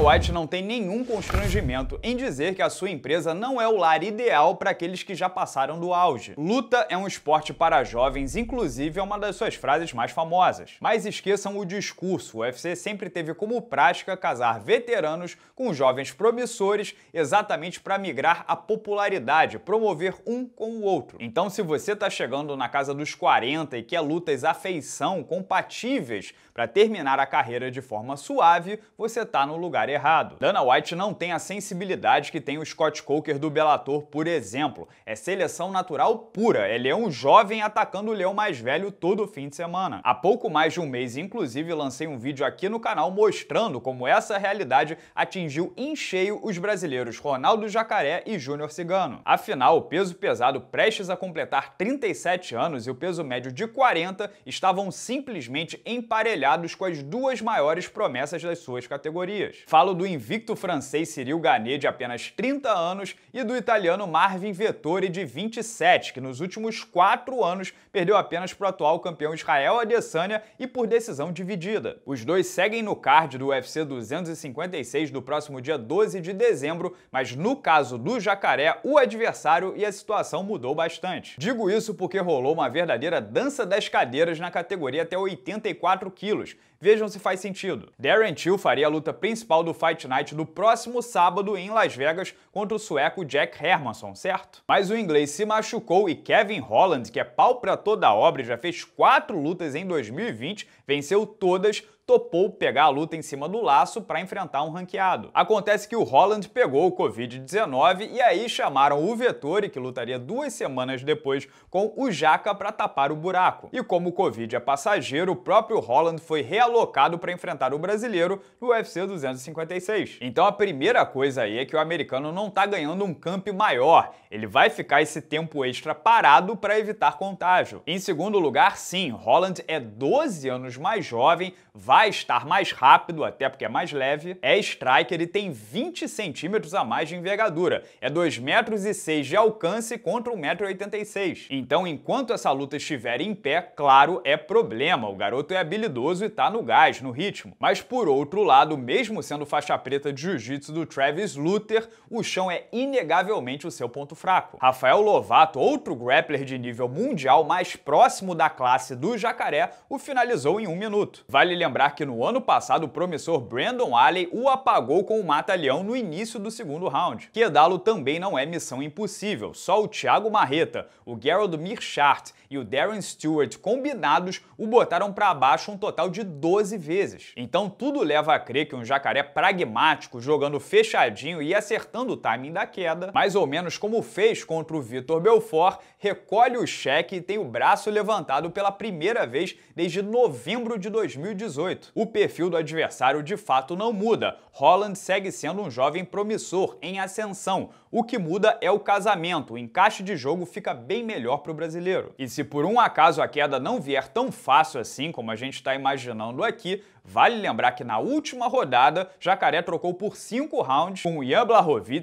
White não tem nenhum constrangimento em dizer que a sua empresa não é o lar ideal para aqueles que já passaram do auge. Luta é um esporte para jovens, inclusive é uma das suas frases mais famosas. Mas esqueçam o discurso, o UFC sempre teve como prática casar veteranos com jovens promissores exatamente para migrar a popularidade, promover um com o outro. Então se você está chegando na casa dos 40 e quer lutas à feição compatíveis para terminar a carreira de forma suave, você está no lugar errado. Dana White não tem a sensibilidade que tem o Scott Coker do Bellator, por exemplo. É seleção natural pura, ele é um jovem atacando o leão mais velho todo fim de semana. Há pouco mais de um mês, inclusive, lancei um vídeo aqui no canal mostrando como essa realidade atingiu em cheio os brasileiros Ronaldo Jacaré e Júnior Cigano. Afinal, o peso pesado prestes a completar 37 anos e o peso médio de 40 estavam simplesmente emparelhados com as duas maiores promessas das suas categorias falo do invicto francês Cyril Ganet, de apenas 30 anos, e do italiano Marvin Vettori, de 27, que nos últimos quatro anos perdeu apenas para o atual campeão Israel Adesanya e por decisão dividida. Os dois seguem no card do UFC 256 do próximo dia 12 de dezembro, mas no caso do Jacaré, o adversário e a situação mudou bastante. Digo isso porque rolou uma verdadeira dança das cadeiras na categoria até 84 quilos. Vejam se faz sentido. Darren Till faria a luta principal do do Fight Night do próximo sábado em Las Vegas contra o sueco Jack Hermanson, certo? Mas o inglês se machucou e Kevin Holland, que é pau pra toda a obra e já fez quatro lutas em 2020, venceu todas, topou pegar a luta em cima do laço para enfrentar um ranqueado. Acontece que o Holland pegou o Covid-19 e aí chamaram o Vettori, que lutaria duas semanas depois, com o Jaca para tapar o buraco. E como o Covid é passageiro, o próprio Holland foi realocado para enfrentar o brasileiro no UFC 256. Então a primeira coisa aí é que o americano não tá ganhando um camp maior. Ele vai ficar esse tempo extra parado para evitar contágio. Em segundo lugar, sim, Holland é 12 anos mais jovem, vai vai estar mais rápido, até porque é mais leve, é Striker e tem 20 centímetros a mais de envergadura. É 2,06 metros e de alcance contra 1,86m. Então, enquanto essa luta estiver em pé, claro, é problema. O garoto é habilidoso e tá no gás, no ritmo. Mas por outro lado, mesmo sendo faixa preta de jiu-jitsu do Travis Luther, o chão é inegavelmente o seu ponto fraco. Rafael Lovato, outro grappler de nível mundial mais próximo da classe do Jacaré, o finalizou em um minuto. Vale lembrar lembrar que no ano passado o promissor Brandon Alley o apagou com o mata-leão no início do segundo round. Quedalo também não é missão impossível, só o Thiago Marreta, o Gerald Mirchart e o Darren Stewart combinados o botaram para baixo um total de 12 vezes. Então tudo leva a crer que um jacaré pragmático, jogando fechadinho e acertando o timing da queda, mais ou menos como fez contra o Vitor Belfort, recolhe o cheque e tem o braço levantado pela primeira vez desde novembro de 2018. 2018, o perfil do adversário de fato não muda. Holland segue sendo um jovem promissor, em ascensão. O que muda é o casamento, o encaixe de jogo fica bem melhor para o brasileiro. E se por um acaso a queda não vier tão fácil assim como a gente está imaginando aqui, Vale lembrar que na última rodada, Jacaré trocou por cinco rounds com o Ian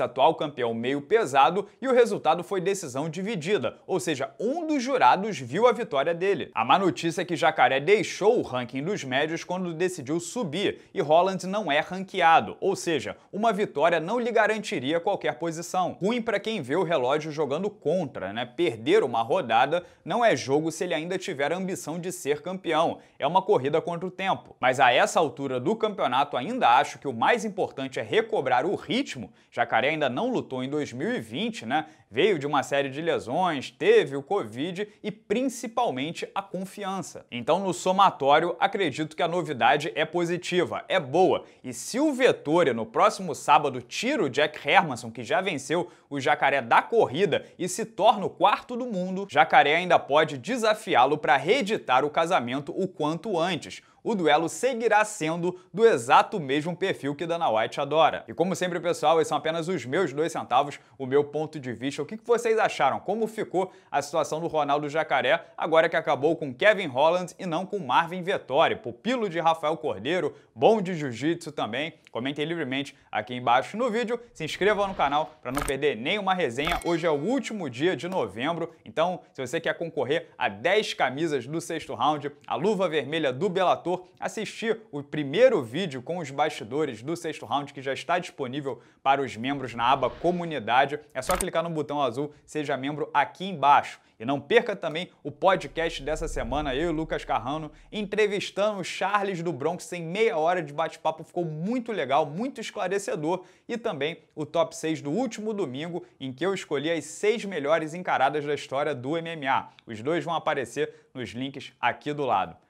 atual campeão meio pesado, e o resultado foi decisão dividida, ou seja, um dos jurados viu a vitória dele. A má notícia é que Jacaré deixou o ranking dos médios quando decidiu subir e Holland não é ranqueado, ou seja, uma vitória não lhe garantiria qualquer posição. Ruim para quem vê o relógio jogando contra, né? Perder uma rodada não é jogo se ele ainda tiver a ambição de ser campeão, é uma corrida contra o tempo. Mas a essa altura do campeonato ainda acho que o mais importante é recobrar o ritmo. Jacaré ainda não lutou em 2020, né? Veio de uma série de lesões, teve o Covid e principalmente a confiança. Então, no somatório, acredito que a novidade é positiva, é boa. E se o Vettori no próximo sábado tira o Jack Hermanson, que já venceu o jacaré da corrida e se torna o quarto do mundo, jacaré ainda pode desafiá-lo para reeditar o casamento o quanto antes o duelo seguirá sendo do exato mesmo perfil que Dana White adora. E como sempre, pessoal, esses são apenas os meus dois centavos, o meu ponto de vista. O que vocês acharam? Como ficou a situação do Ronaldo Jacaré agora que acabou com Kevin Holland e não com Marvin Vettori, pupilo de Rafael Cordeiro, bom de jiu-jitsu também? Comentem livremente aqui embaixo no vídeo, se inscrevam no canal para não perder nenhuma resenha. Hoje é o último dia de novembro, então se você quer concorrer a 10 camisas do sexto round, a luva vermelha do Bellator, assistir o primeiro vídeo com os bastidores do sexto round que já está disponível para os membros na aba Comunidade. É só clicar no botão azul Seja Membro aqui embaixo. E não perca também o podcast dessa semana, eu e o Lucas Carrano, entrevistando o Charles do Bronx em meia hora de bate-papo. Ficou muito legal, muito esclarecedor. E também o top 6 do último domingo, em que eu escolhi as seis melhores encaradas da história do MMA. Os dois vão aparecer nos links aqui do lado.